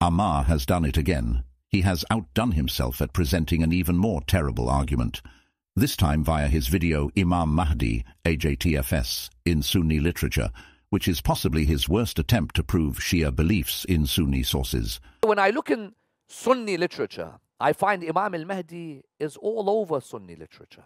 Amar has done it again. He has outdone himself at presenting an even more terrible argument, this time via his video Imam Mahdi, AJTFS, in Sunni literature, which is possibly his worst attempt to prove Shia beliefs in Sunni sources. When I look in Sunni literature, I find Imam al Mahdi is all over Sunni literature.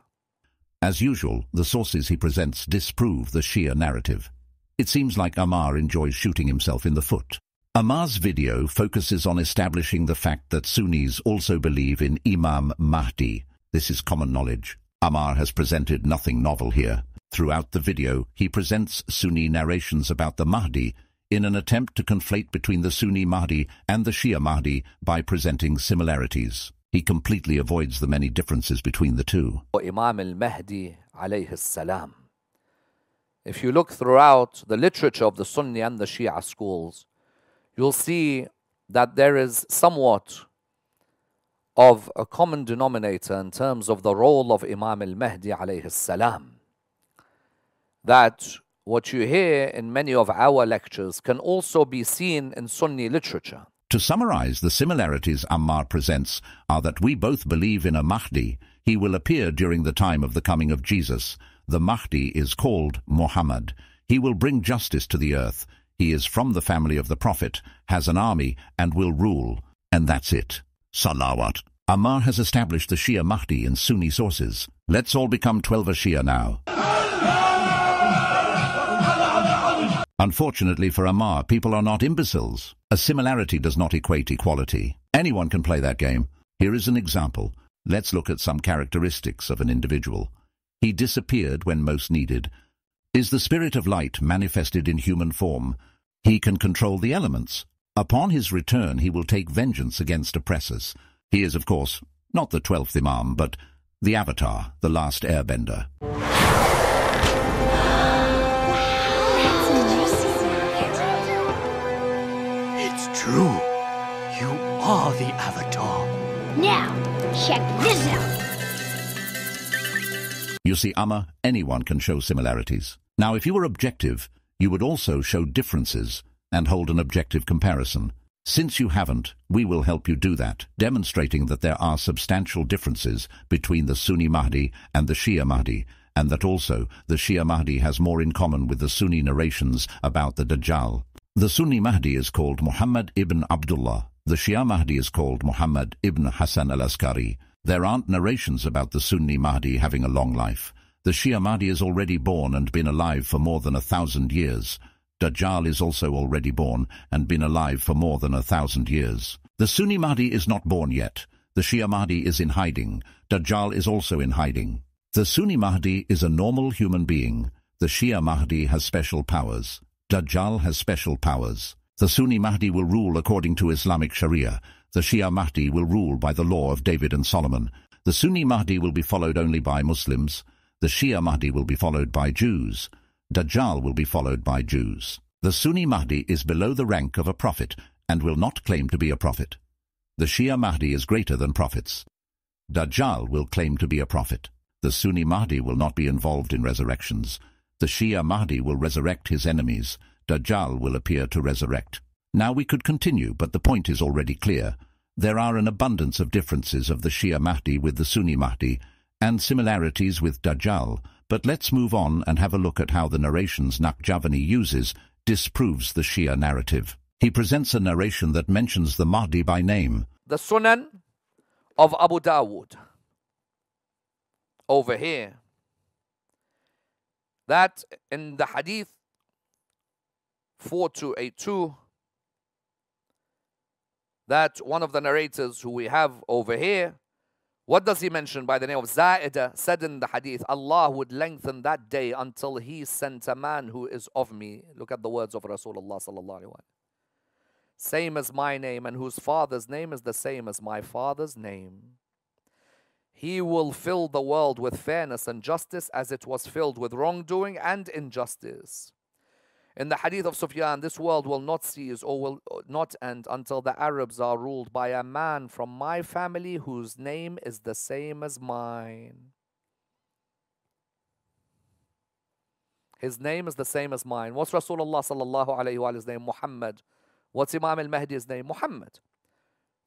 As usual, the sources he presents disprove the Shia narrative. It seems like Ammar enjoys shooting himself in the foot. Ammar's video focuses on establishing the fact that Sunnis also believe in Imam Mahdi. This is common knowledge. Ammar has presented nothing novel here. Throughout the video, he presents Sunni narrations about the Mahdi in an attempt to conflate between the Sunni Mahdi and the Shia Mahdi by presenting similarities. He completely avoids the many differences between the two. Oh, Imam al-Mahdi alayhi salam. If you look throughout the literature of the Sunni and the Shia schools, you'll see that there is somewhat of a common denominator in terms of the role of Imam al-Mahdi alayhi salam. That what you hear in many of our lectures can also be seen in Sunni literature. To summarize, the similarities Ammar presents are that we both believe in a Mahdi. He will appear during the time of the coming of Jesus. The Mahdi is called Muhammad. He will bring justice to the earth. He is from the family of the Prophet, has an army, and will rule. And that's it. Salawat. Ammar has established the Shia Mahdi in Sunni sources. Let's all become Twelver Shia now. Unfortunately for Amar, people are not imbeciles. A similarity does not equate equality. Anyone can play that game. Here is an example. Let's look at some characteristics of an individual. He disappeared when most needed. Is the spirit of light manifested in human form? He can control the elements. Upon his return, he will take vengeance against oppressors. He is, of course, not the twelfth Imam, but the Avatar, the last airbender. True. You are the Avatar. Now, check this out. You see, Amma, anyone can show similarities. Now, if you were objective, you would also show differences and hold an objective comparison. Since you haven't, we will help you do that, demonstrating that there are substantial differences between the Sunni Mahdi and the Shia Mahdi, and that also the Shia Mahdi has more in common with the Sunni narrations about the Dajjal. The Sunni Mahdi is called Muhammad ibn Abdullah. The Shia Mahdi is called Muhammad ibn Hassan al-Askari. There aren't narrations about the Sunni Mahdi having a long life. The Shia Mahdi is already born and been alive for more than a thousand years. Dajjal is also already born and been alive for more than a thousand years. The Sunni Mahdi is not born yet. The Shia Mahdi is in hiding. Dajjal is also in hiding. The Sunni Mahdi is a normal human being. The Shia Mahdi has special powers. Dajjal has special powers. The Sunni Mahdi will rule according to Islamic Sharia. The Shia Mahdi will rule by the law of David and Solomon. The Sunni Mahdi will be followed only by Muslims. The Shia Mahdi will be followed by Jews. Dajjal will be followed by Jews. The Sunni Mahdi is below the rank of a prophet and will not claim to be a prophet. The Shia Mahdi is greater than prophets. Dajjal will claim to be a prophet. The Sunni Mahdi will not be involved in resurrections. The Shia Mahdi will resurrect his enemies. Dajjal will appear to resurrect. Now we could continue, but the point is already clear. There are an abundance of differences of the Shia Mahdi with the Sunni Mahdi, and similarities with Dajjal, but let's move on and have a look at how the narrations Nakjavani uses disproves the Shia narrative. He presents a narration that mentions the Mahdi by name. The Sunan of Abu Dawood. Over here, that in the hadith 4282 that one of the narrators who we have over here, what does he mention by the name of Zaida said in the hadith, Allah would lengthen that day until he sent a man who is of me. Look at the words of Rasulullah sallallahu alaihi Same as my name and whose father's name is the same as my father's name. He will fill the world with fairness and justice as it was filled with wrongdoing and injustice. In the hadith of Sufyan, this world will not cease or will not end until the Arabs are ruled by a man from my family whose name is the same as mine. His name is the same as mine. What's Rasulullah sallallahu alayhi wa name? Muhammad. What's Imam al-Mahdi's name? Muhammad.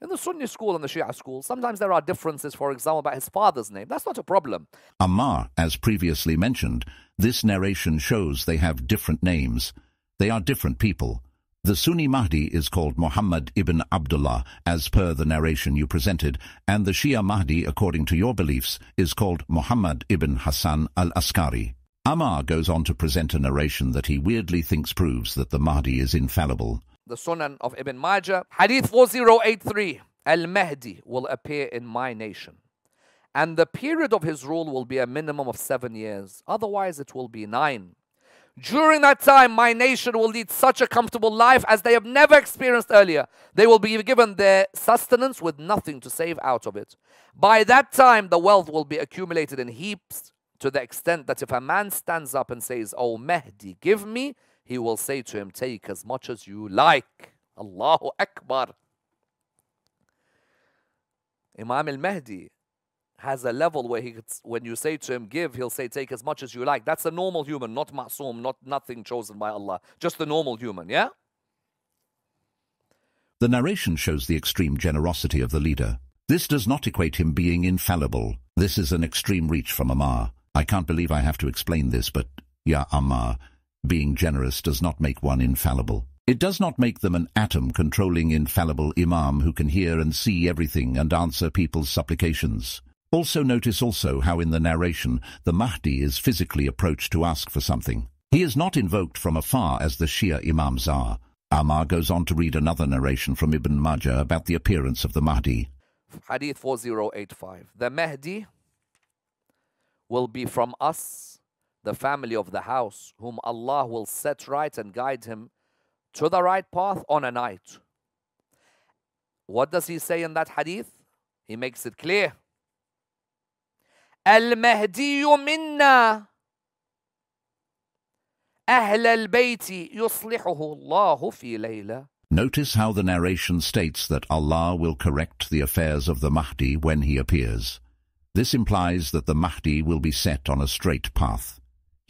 In the Sunni school and the Shia school, sometimes there are differences, for example, about his father's name. That's not a problem. Ammar, as previously mentioned, this narration shows they have different names. They are different people. The Sunni Mahdi is called Muhammad ibn Abdullah, as per the narration you presented, and the Shia Mahdi, according to your beliefs, is called Muhammad ibn Hassan al-Askari. Ammar goes on to present a narration that he weirdly thinks proves that the Mahdi is infallible the Sunan of Ibn Majah. Hadith 4083 Al Mahdi will appear in my nation. And the period of his rule will be a minimum of seven years. Otherwise, it will be nine. During that time, my nation will lead such a comfortable life as they have never experienced earlier. They will be given their sustenance with nothing to save out of it. By that time, the wealth will be accumulated in heaps to the extent that if a man stands up and says, O oh, Mahdi, give me, he will say to him, Take as much as you like. Allahu Akbar. Imam al Mahdi has a level where he gets, when you say to him, Give, he'll say, Take as much as you like. That's a normal human, not ma'soom, not nothing chosen by Allah. Just a normal human, yeah? The narration shows the extreme generosity of the leader. This does not equate him being infallible. This is an extreme reach from Ammar. I can't believe I have to explain this, but, Ya Ammar, being generous does not make one infallible. It does not make them an atom controlling infallible imam who can hear and see everything and answer people's supplications. Also notice also how in the narration the Mahdi is physically approached to ask for something. He is not invoked from afar as the Shia imams are. Ammar goes on to read another narration from Ibn Majah about the appearance of the Mahdi. Hadith 4085. The Mahdi will be from us the family of the house, whom Allah will set right and guide him to the right path on a night. What does he say in that hadith? He makes it clear. Al منا أهل البيت يصلحه الله في ليلة Notice how the narration states that Allah will correct the affairs of the Mahdi when he appears. This implies that the Mahdi will be set on a straight path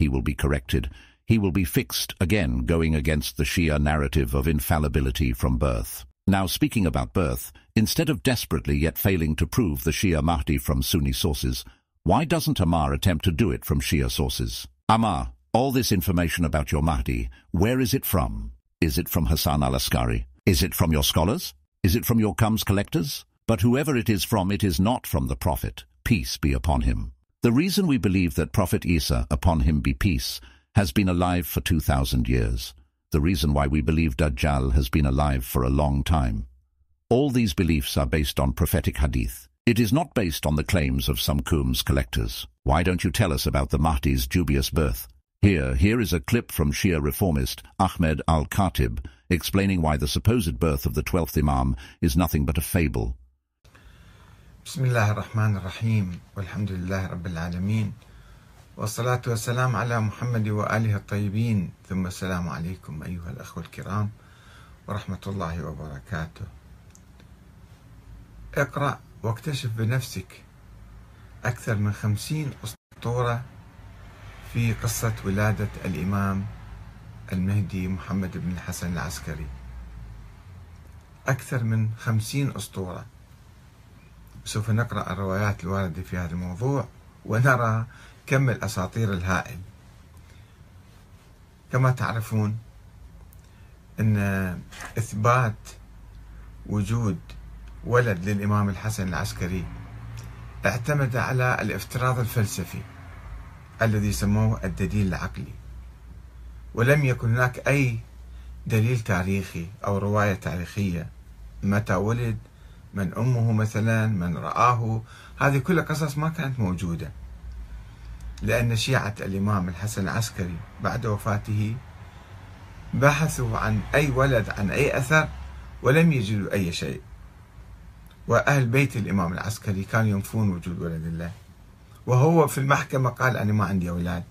he will be corrected, he will be fixed again going against the Shia narrative of infallibility from birth. Now speaking about birth, instead of desperately yet failing to prove the Shia Mahdi from Sunni sources, why doesn't Ammar attempt to do it from Shia sources? Ammar, all this information about your Mahdi, where is it from? Is it from Hassan al-Askari? Is it from your scholars? Is it from your comes collectors? But whoever it is from, it is not from the Prophet, peace be upon him. The reason we believe that Prophet Isa, upon him be peace, has been alive for 2,000 years. The reason why we believe Dajjal has been alive for a long time. All these beliefs are based on prophetic hadith. It is not based on the claims of some Qum's collectors. Why don't you tell us about the Mahdi's dubious birth? Here, here is a clip from Shia reformist Ahmed al-Khatib explaining why the supposed birth of the 12th Imam is nothing but a fable. بسم الله الرحمن الرحيم والحمد لله رب العالمين والصلاة والسلام على محمد وآله الطيبين ثم السلام عليكم أيها الأخوة الكرام ورحمة الله وبركاته اقرأ واكتشف بنفسك أكثر من خمسين أسطورة في قصة ولادة الإمام المهدي محمد بن الحسن العسكري أكثر من خمسين أسطورة سوف نقرأ الروايات الواردة في هذا الموضوع ونرى كم الأساطير الهائل كما تعرفون أن إثبات وجود ولد للإمام الحسن العسكري اعتمد على الافتراض الفلسفي الذي سموه الدليل العقلي ولم يكن هناك أي دليل تاريخي أو رواية تاريخية متى ولد من أمه مثلا من رآه هذه كلها قصص ما كانت موجودة لأن شيعة الإمام الحسن العسكري بعد وفاته بحثوا عن أي ولد عن أي أثر ولم يجدوا أي شيء وأهل بيت الإمام العسكري كانوا ينفون وجود ولد الله وهو في المحكمة قال أنا ما عندي أولاد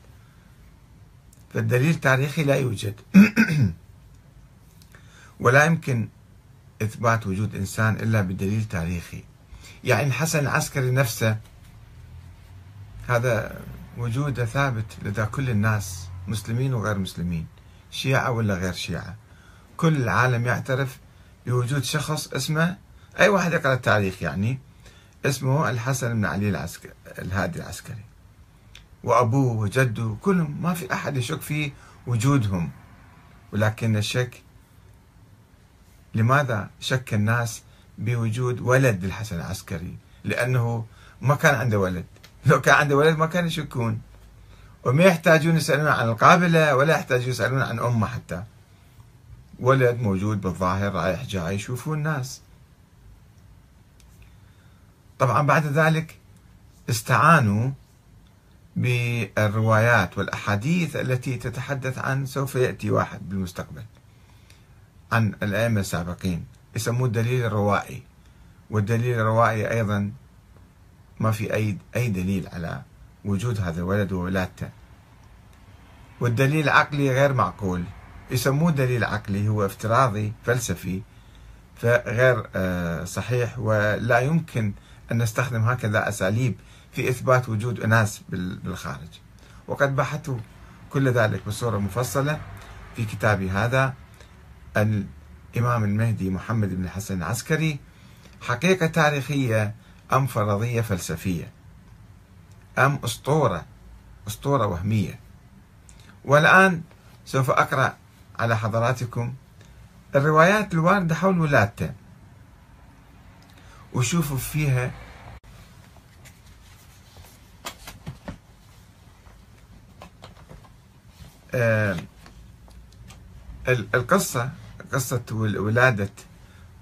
فالدليل التاريخي لا يوجد ولا يمكن إثبات وجود إنسان إلا بدليل تاريخي يعني الحسن العسكري نفسه هذا وجوده ثابت لدى كل الناس مسلمين وغير مسلمين شيعة ولا غير شيعة كل العالم يعترف بوجود شخص اسمه أي واحد يقرأ التاريخ يعني اسمه الحسن بن علي العسكري الهادي العسكري وأبوه وجده كلهم ما في أحد يشك في وجودهم ولكن الشك لماذا شك الناس بوجود ولد للحسن العسكري لأنه ما كان عنده ولد لو كان عنده ولد ما كانوا يشكون وما يحتاجون يسألون عن القابلة ولا يحتاجون يسألون عن أمه حتى ولد موجود بالظاهر رايح جاي يشوفون الناس طبعا بعد ذلك استعانوا بالروايات والأحاديث التي تتحدث عن سوف يأتي واحد بالمستقبل عن الأئمة السابقين يسموه الدليل الروائي والدليل الروائي أيضا ما في أي أي دليل على وجود هذا الولد وولادته والدليل العقلي غير معقول يسموه دليل عقلي هو افتراضي فلسفي فغير آه، صحيح ولا يمكن أن نستخدم هكذا أساليب في إثبات وجود أناس بالخارج وقد بحثت كل ذلك بصورة مفصلة في كتابي هذا الإمام المهدي محمد بن الحسن العسكري حقيقة تاريخية أم فرضية فلسفية أم أسطورة أسطورة وهمية والآن سوف أقرأ على حضراتكم الروايات الواردة حول ولادته وشوفوا فيها آه، القصة قصة ولادة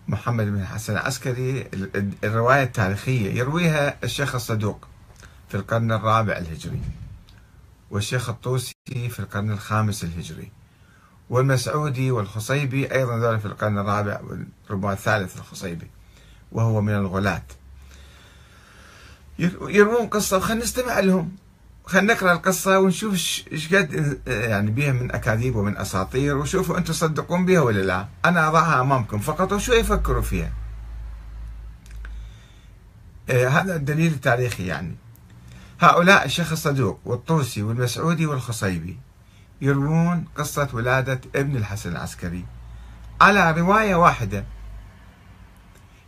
محمد بن الحسن العسكري الرواية التاريخية يرويها الشيخ الصدوق في القرن الرابع الهجري والشيخ الطوسي في القرن الخامس الهجري والمسعودي والخصيبي أيضا ذول في القرن الرابع والربع الثالث الخصيبي وهو من الغلاة يروون قصة وخلنا نستمع لهم خلينا نقرا القصه ونشوف ايش قد يعني بيها من اكاذيب ومن اساطير وشوفوا انتم تصدقون بها ولا لا انا اضعها امامكم فقط وشو يفكروا فيها إيه، هذا الدليل التاريخي يعني هؤلاء الشيخ الصدوق والطوسي والمسعودي والخصيبي يروون قصة ولادة ابن الحسن العسكري على رواية واحدة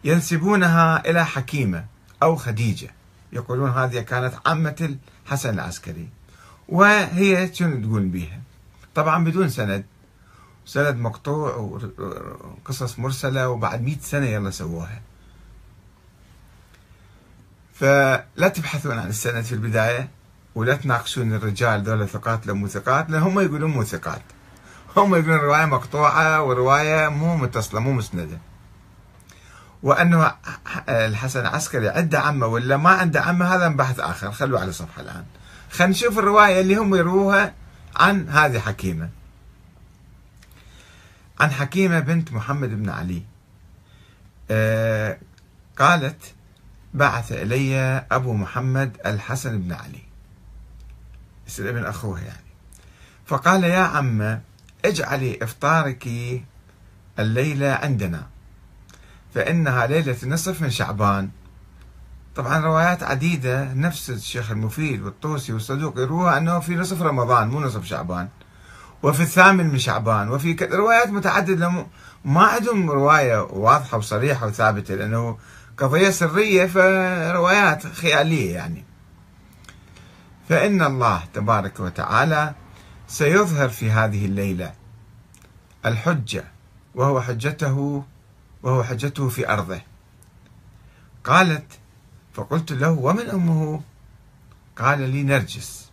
ينسبونها إلى حكيمة أو خديجة يقولون هذه كانت عمة الحسن العسكري وهي شنو تقول بيها طبعا بدون سند سند مقطوع وقصص مرسلة وبعد مئة سنة يلا سووها فلا تبحثون عن السند في البداية ولا تناقشون الرجال دول ثقات لو مو ثقات لأن هم يقولون مو ثقات هم يقولون رواية مقطوعة ورواية مو متصلة مو مسندة وانه الحسن العسكري عنده عمه ولا ما عنده عمه هذا بحث اخر خلوه على صفحه الان خلينا نشوف الروايه اللي هم يروها عن هذه حكيمه عن حكيمه بنت محمد بن علي آه قالت بعث الي ابو محمد الحسن بن علي يصير ابن اخوه يعني فقال يا عمه اجعلي افطارك الليله عندنا فإنها ليلة النصف من شعبان طبعا روايات عديدة نفس الشيخ المفيد والطوسي والصدوق يروها أنه في نصف رمضان مو نصف شعبان وفي الثامن من شعبان وفي روايات متعددة ما عندهم رواية واضحة وصريحة وثابتة لأنه قضية سرية فروايات خيالية يعني فإن الله تبارك وتعالى سيظهر في هذه الليلة الحجة وهو حجته وهو حجته في أرضه قالت فقلت له ومن أمه قال لي نرجس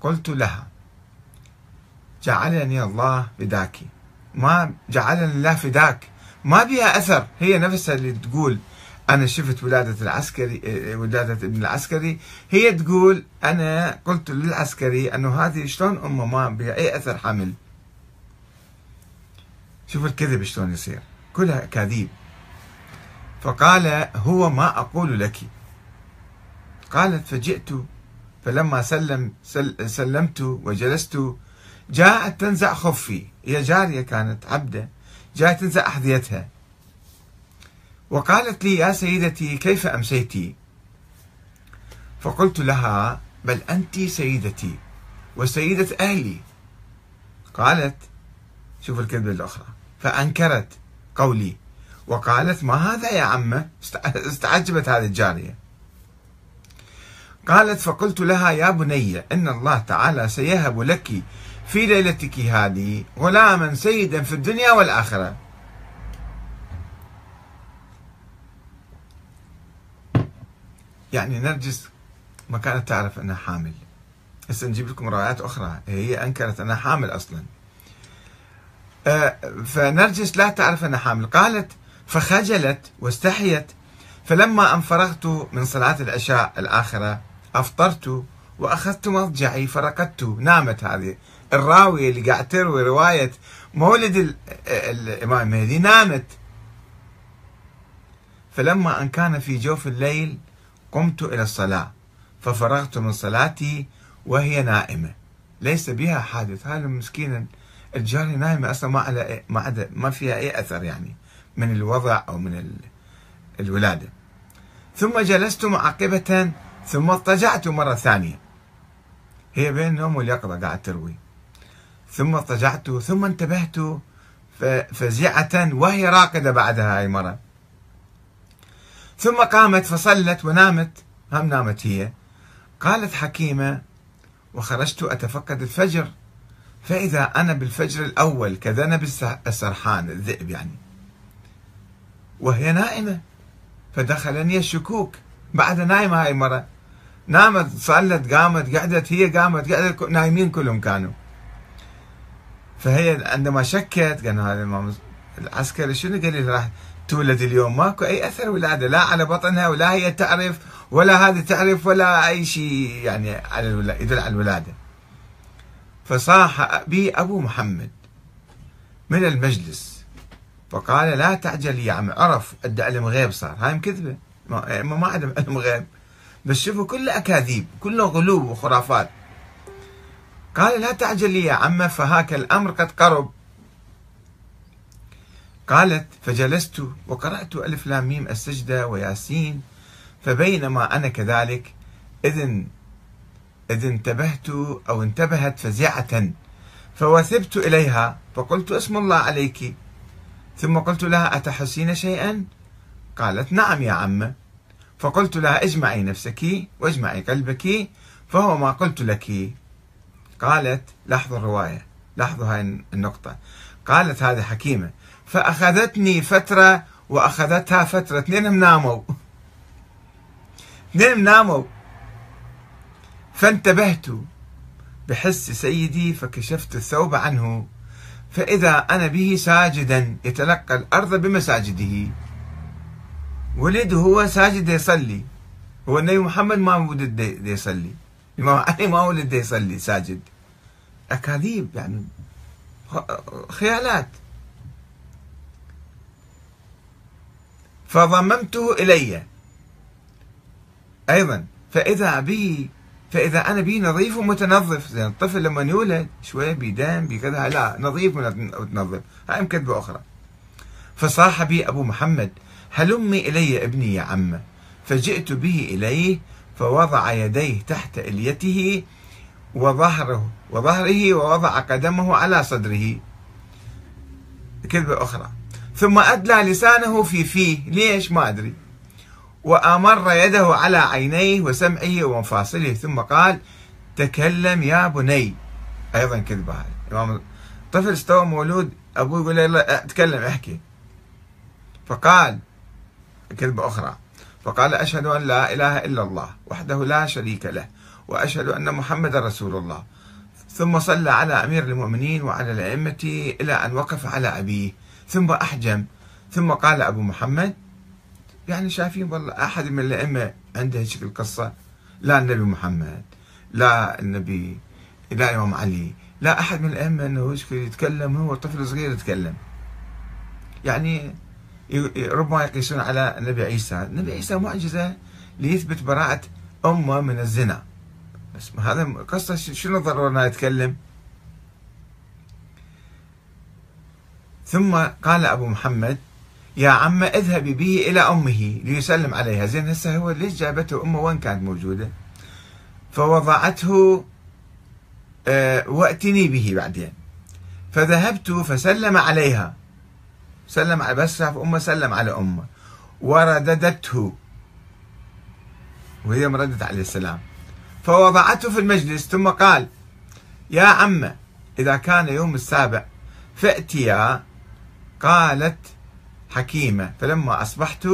قلت لها جعلني الله فداك ما جعلني الله فداك ما بها أثر هي نفسها اللي تقول أنا شفت ولادة العسكري ولادة ابن العسكري هي تقول أنا قلت للعسكري أنه هذه شلون أمه ما بها أي أثر حمل شوف الكذب شلون يصير كلها أكاذيب فقال هو ما أقول لك قالت فجئت فلما سلم سل سلمت وجلست جاءت تنزع خفي هي جارية كانت عبدة جاءت تنزع أحذيتها وقالت لي يا سيدتي كيف أمسيت فقلت لها بل أنت سيدتي وسيدة أهلي قالت شوف الكذبة الأخرى فأنكرت قولي وقالت ما هذا يا عمه استعجبت هذه الجارية قالت فقلت لها يا بني إن الله تعالى سيهب لك في ليلتك هذه غلاما سيدا في الدنيا والآخرة يعني نرجس ما كانت تعرف أنها حامل هسه نجيب لكم روايات أخرى هي أنكرت أنها حامل أصلاً آه، فنرجس لا تعرف أنها حامل قالت فخجلت واستحيت فلما أن فرغت من صلاة العشاء الآخرة أفطرت وأخذت مضجعي فرقدت نامت هذه الراوية اللي قاعد تروي رواية مولد الإمام المهدي نامت فلما أن كان في جوف الليل قمت إلى الصلاة ففرغت من صلاتي وهي نائمة ليس بها حادث هذا مسكينا الجارية نايمة أصلا ما على إيه ما عدا ما فيها أي أثر يعني من الوضع أو من الولادة ثم جلست معقبة ثم اضطجعت مرة ثانية هي بين النوم واليقظة قاعد تروي ثم اضطجعت ثم انتبهت فزعة وهي راقدة بعدها هاي المرة ثم قامت فصلت ونامت هم نامت هي قالت حكيمة وخرجت أتفقد الفجر فإذا أنا بالفجر الأول كذنب السرحان الذئب يعني وهي نائمة فدخلني الشكوك بعد نايمة هاي المرة نامت صلت قامت قعدت هي قامت قعدت نايمين كلهم كانوا فهي عندما شكت قال هذا العسكري شنو قال لي راح تولد اليوم ماكو أي أثر ولادة لا على بطنها ولا هي تعرف ولا هذه تعرف ولا أي شيء يعني على يدل على الولادة فصاح بي أبو محمد من المجلس فقال لا تعجل يا عم عرف أدى علم غيب صار هاي كذبة ما, ما عندهم علم غيب بس شوفوا كله أكاذيب كله غلو وخرافات قال لا تعجل يا عم فهاك الأمر قد قرب قالت فجلست وقرأت ألف لام ميم السجدة وياسين فبينما أنا كذلك إذن إذ انتبهت أو انتبهت فزعة فوثبت إليها فقلت اسم الله عليك ثم قلت لها أتحسين شيئا؟ قالت نعم يا عمه فقلت لها اجمعي نفسك واجمعي قلبك فهو ما قلت لك قالت لاحظوا الرواية لاحظوا هاي النقطة قالت هذه حكيمة فأخذتني فترة وأخذتها فترة اثنينهم ناموا اثنينهم ناموا فانتبهت بحس سيدي فكشفت الثوب عنه فإذا أنا به ساجدا يتلقى الأرض بمساجده ولد هو ساجد يصلي هو النبي محمد ما ولد يصلي الإمام علي ما ولد يصلي ساجد أكاذيب يعني خيالات فضممته إلي أيضا فإذا به فاذا انا بي نظيف ومتنظف زين الطفل لما يولد شويه بيدم بكذا لا نظيف ومتنظف هاي كذبه اخرى فصاح بي ابو محمد هلمي الي ابني يا عمه فجئت به اليه فوضع يديه تحت اليته وظهره وظهره ووضع قدمه على صدره كذبه اخرى ثم ادلى لسانه في فيه ليش ما ادري وأمر يده على عينيه وسمعه ومفاصله ثم قال تكلم يا بني أيضا كذبة الإمام طفل استوى مولود أبوه يقول له اتكلم احكي فقال كذبة أخرى فقال أشهد أن لا إله إلا الله وحده لا شريك له وأشهد أن محمد رسول الله ثم صلى على أمير المؤمنين وعلى الأئمة إلى أن وقف على أبيه ثم أحجم ثم قال أبو محمد يعني شايفين والله أحد من الأئمة عنده هيك القصة لا النبي محمد لا النبي لا الإمام علي لا أحد من الأئمة أنه يتكلم هو طفل صغير يتكلم يعني ربما يقيسون على النبي عيسى النبي عيسى معجزة ليثبت براءة أمه من الزنا بس هذا قصة شنو ضرورنا يتكلم ثم قال أبو محمد يا عم اذهبي به إلى أمه ليسلم عليها زين هسه هو ليش جابته أمه وين كانت موجودة فوضعته آه، وأتني به بعدين فذهبت فسلم عليها سلم على بس شاف أمه سلم على أمه ورددته وهي مردت عليه السلام فوضعته في المجلس ثم قال يا عم إذا كان يوم السابع فأتيا قالت حكيمة فلما أصبحت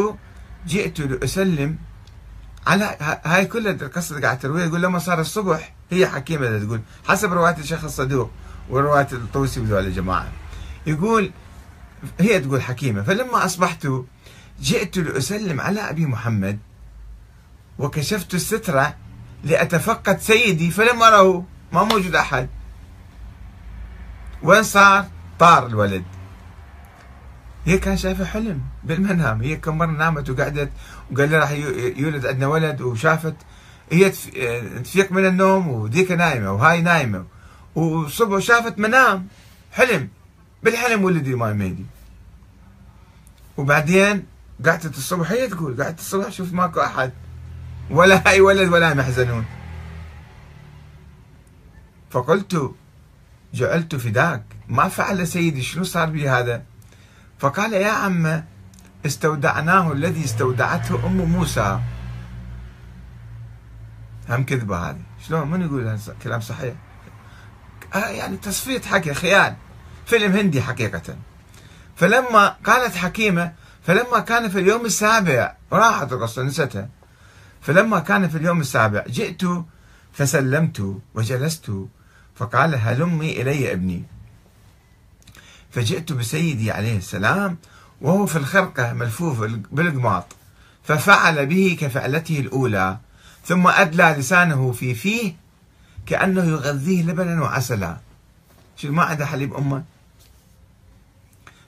جئت لأسلم على هاي كلها القصة قاعد ترويها يقول لما صار الصبح هي حكيمة تقول حسب رواية الشيخ الصدوق ورواية الطوسي وذول الجماعة يقول هي تقول حكيمة فلما أصبحت جئت لأسلم على أبي محمد وكشفت السترة لأتفقد سيدي فلم أره ما موجود أحد وين صار؟ طار الولد هي كان شايفه حلم بالمنام هي كم مره نامت وقعدت وقال لي راح يولد عندنا ولد وشافت هي تفيق من النوم وذيك نايمه وهاي نايمه والصبح شافت منام حلم بالحلم ولدي ما ميدي وبعدين قعدت الصبح هي تقول قعدت الصبح شوف ماكو احد ولا اي ولد ولا محزنون فقلت جعلت فداك ما فعل سيدي شنو صار بي هذا فقال يا عم استودعناه الذي استودعته أم موسى هم كذبة هذه شلون من يقول كلام صحيح آه، يعني تصفية حكي خيال فيلم هندي حقيقة فلما قالت حكيمة فلما كان في اليوم السابع راحت القصة نسيتها فلما كان في اليوم السابع جئت فسلمت وجلست فقال هلمي إلي ابني فجئت بسيدي عليه السلام وهو في الخرقة ملفوف بالقماط ففعل به كفعلته الأولى ثم أدلى لسانه في فيه كأنه يغذيه لبنا وعسلا شو ما عنده حليب أمه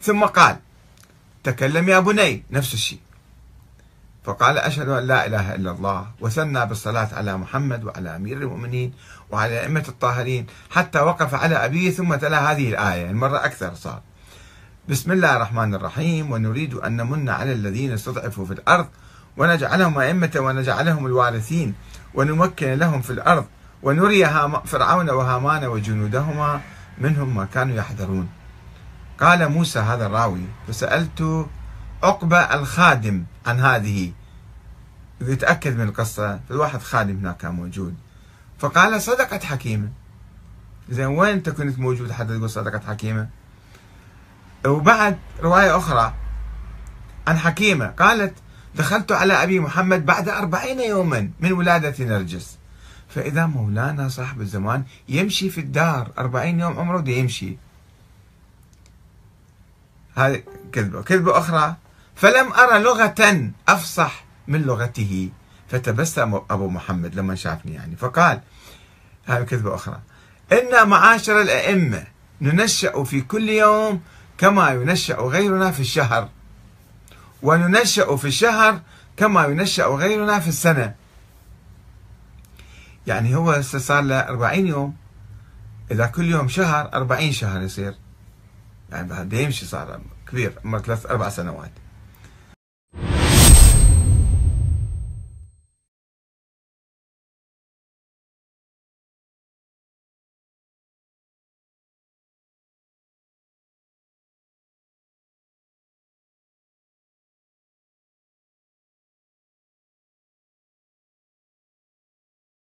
ثم قال تكلم يا بني نفس الشيء فقال أشهد أن لا إله إلا الله وثنى بالصلاة على محمد وعلى أمير المؤمنين وعلى أئمة الطاهرين حتى وقف على أبيه ثم تلا هذه الآية المرة أكثر صار بسم الله الرحمن الرحيم ونريد أن نمن على الذين استضعفوا في الأرض ونجعلهم أئمة ونجعلهم الوارثين ونمكن لهم في الأرض ونري فرعون وهامان وجنودهما منهم ما كانوا يحذرون قال موسى هذا الراوي فسألت عقبة الخادم عن هذه يتأكد من القصة الواحد خادم هناك كان موجود فقال صدقت حكيمة زين وين أنت كنت موجود حتى تقول صدقت حكيمة وبعد رواية أخرى عن حكيمة قالت دخلت على أبي محمد بعد أربعين يوما من ولادة نرجس فإذا مولانا صاحب الزمان يمشي في الدار أربعين يوم عمره بده يمشي هذه كذبة كذبة أخرى فلم أرى لغة أفصح من لغته فتبسم أبو محمد لما شافني يعني فقال هذه كذبة أخرى إن معاشر الأئمة ننشأ في كل يوم كما ينشأ غيرنا في الشهر وننشأ في الشهر كما ينشأ غيرنا في السنة يعني هو صار له 40 يوم إذا كل يوم شهر 40 شهر يصير يعني بعد يمشي صار كبير عمره ثلاث أربع سنوات